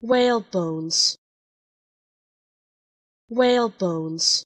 whalebones whalebones